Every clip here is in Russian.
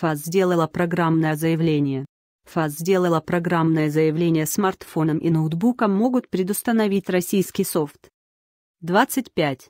ФАС сделала программное заявление. ФАС сделала программное заявление смартфоном и ноутбуком могут предустановить российский софт. 25.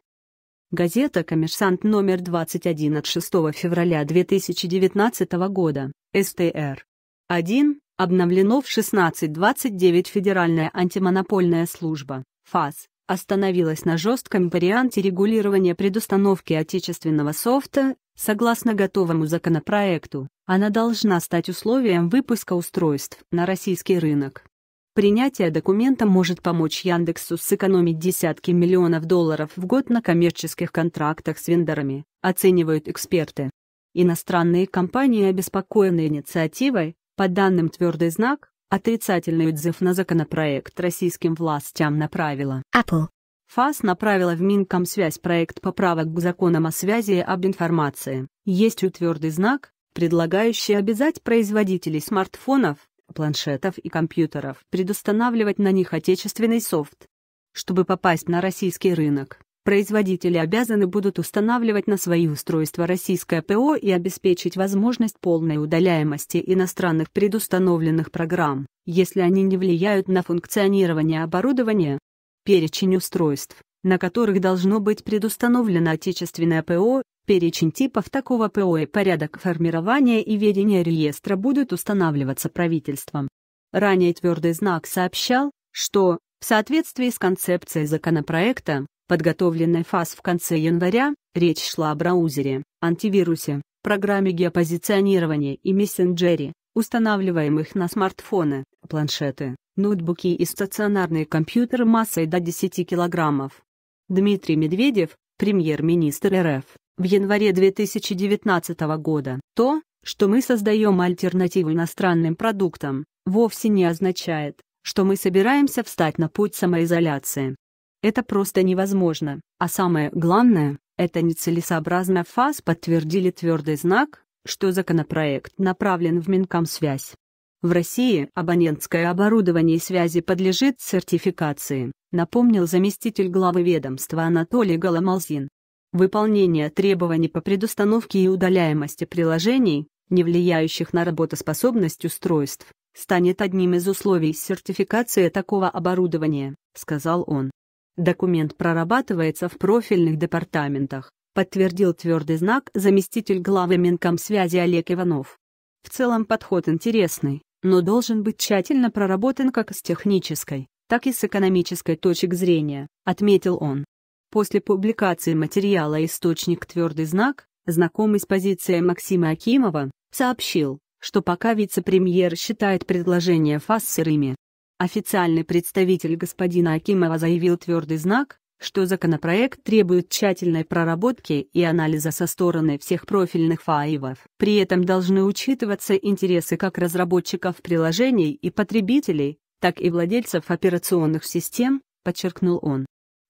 Газета «Коммерсант» номер 21 от 6 февраля 2019 года, СТР. 1. Обновлено в 16.29 Федеральная антимонопольная служба, ФАС, остановилась на жестком варианте регулирования предустановки отечественного софта, Согласно готовому законопроекту, она должна стать условием выпуска устройств на российский рынок. Принятие документа может помочь Яндексу сэкономить десятки миллионов долларов в год на коммерческих контрактах с вендорами, оценивают эксперты. Иностранные компании обеспокоены инициативой, по данным «Твердый знак», отрицательный отзыв на законопроект российским властям направила. Apple. ФАС направила в Минкомсвязь проект поправок к законам о связи и об информации. Есть твердый знак, предлагающий обязать производителей смартфонов, планшетов и компьютеров предустанавливать на них отечественный софт. Чтобы попасть на российский рынок, производители обязаны будут устанавливать на свои устройства российское ПО и обеспечить возможность полной удаляемости иностранных предустановленных программ, если они не влияют на функционирование оборудования, перечень устройств, на которых должно быть предустановлено отечественное ПО, перечень типов такого ПО и порядок формирования и ведения реестра будут устанавливаться правительством. Ранее твердый знак сообщал, что, в соответствии с концепцией законопроекта, подготовленной ФАС в конце января, речь шла о браузере, антивирусе, программе геопозиционирования и мессенджере, устанавливаемых на смартфоны планшеты, ноутбуки и стационарные компьютеры массой до 10 килограммов. Дмитрий Медведев, премьер-министр РФ, в январе 2019 года. То, что мы создаем альтернативу иностранным продуктам, вовсе не означает, что мы собираемся встать на путь самоизоляции. Это просто невозможно, а самое главное, это нецелесообразно ФАС подтвердили твердый знак, что законопроект направлен в Минкомсвязь. В России абонентское оборудование связи подлежит сертификации, напомнил заместитель главы ведомства Анатолий Голомалзин. Выполнение требований по предустановке и удаляемости приложений, не влияющих на работоспособность устройств, станет одним из условий сертификации такого оборудования, сказал он. Документ прорабатывается в профильных департаментах, подтвердил твердый знак заместитель главы Минкомсвязи Олег Иванов. В целом подход интересный, но должен быть тщательно проработан как с технической, так и с экономической точек зрения, отметил он. После публикации материала источник «Твердый знак», знакомый с позицией Максима Акимова, сообщил, что пока вице-премьер считает предложение ФАС сырыми. Официальный представитель господина Акимова заявил твердый знак, что законопроект требует тщательной проработки и анализа со стороны всех профильных файлов. При этом должны учитываться интересы как разработчиков приложений и потребителей, так и владельцев операционных систем, подчеркнул он.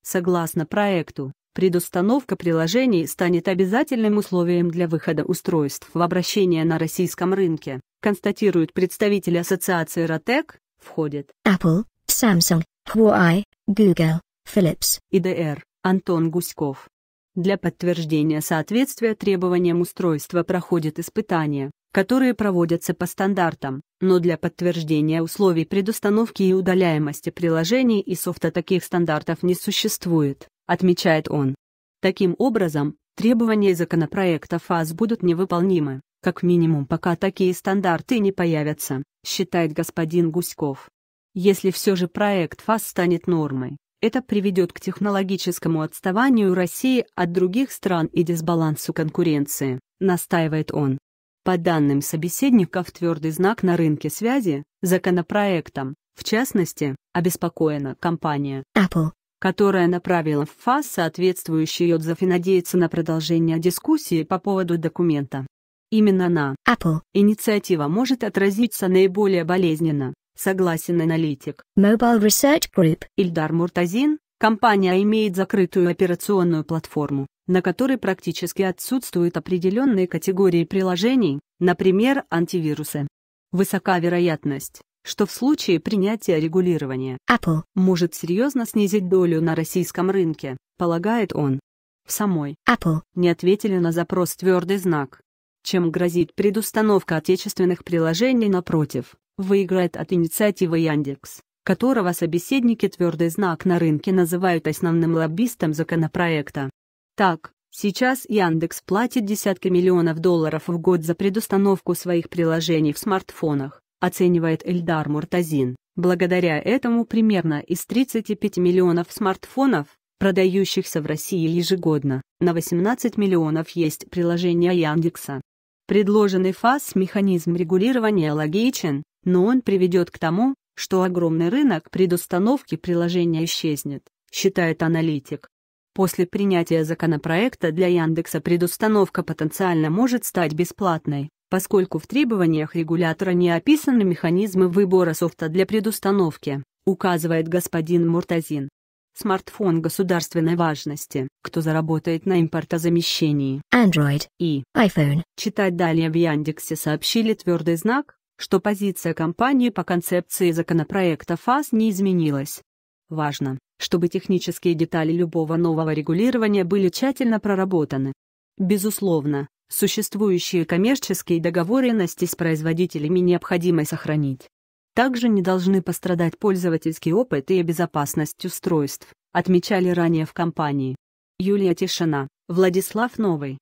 Согласно проекту, предустановка приложений станет обязательным условием для выхода устройств в обращение на российском рынке, констатирует представитель ассоциации Ротек, входит Apple, Samsung, Huawei, Google, Phillips и Д.Р. Антон Гуськов. Для подтверждения соответствия требованиям устройства проходят испытания, которые проводятся по стандартам, но для подтверждения условий предустановки и удаляемости приложений и софта таких стандартов не существует, отмечает он. Таким образом, требования законопроекта ФАС будут невыполнимы, как минимум пока такие стандарты не появятся, считает господин Гуськов. Если все же проект ФАС станет нормой, это приведет к технологическому отставанию России от других стран и дисбалансу конкуренции, настаивает он. По данным собеседников, твердый знак на рынке связи законопроектом, в частности, обеспокоена компания Apple, которая направила в ФАС соответствующий отзыв и надеется на продолжение дискуссии по поводу документа. Именно на Apple инициатива может отразиться наиболее болезненно согласен аналитик. Mobile Research Group. Ильдар Муртазин, компания имеет закрытую операционную платформу, на которой практически отсутствуют определенные категории приложений, например, антивирусы. Высока вероятность, что в случае принятия регулирования Apple может серьезно снизить долю на российском рынке, полагает он. В самой Apple не ответили на запрос твердый знак. Чем грозит предустановка отечественных приложений напротив, выиграет от инициативы Яндекс, которого собеседники твердый знак на рынке называют основным лоббистом законопроекта. Так, сейчас Яндекс платит десятки миллионов долларов в год за предустановку своих приложений в смартфонах, оценивает Эльдар Муртазин. Благодаря этому примерно из 35 миллионов смартфонов, продающихся в России ежегодно, на 18 миллионов есть приложения Яндекса. Предложенный ФАС механизм регулирования логичен, но он приведет к тому, что огромный рынок предустановки приложения исчезнет, считает аналитик. После принятия законопроекта для Яндекса предустановка потенциально может стать бесплатной, поскольку в требованиях регулятора не описаны механизмы выбора софта для предустановки, указывает господин Муртазин. Смартфон государственной важности, кто заработает на импортозамещении Android и iPhone. Читать далее в Яндексе сообщили твердый знак, что позиция компании по концепции законопроекта ФАС не изменилась. Важно, чтобы технические детали любого нового регулирования были тщательно проработаны. Безусловно, существующие коммерческие договоренности с производителями необходимо сохранить. Также не должны пострадать пользовательский опыт и безопасность устройств, отмечали ранее в компании. Юлия Тишина, Владислав Новый.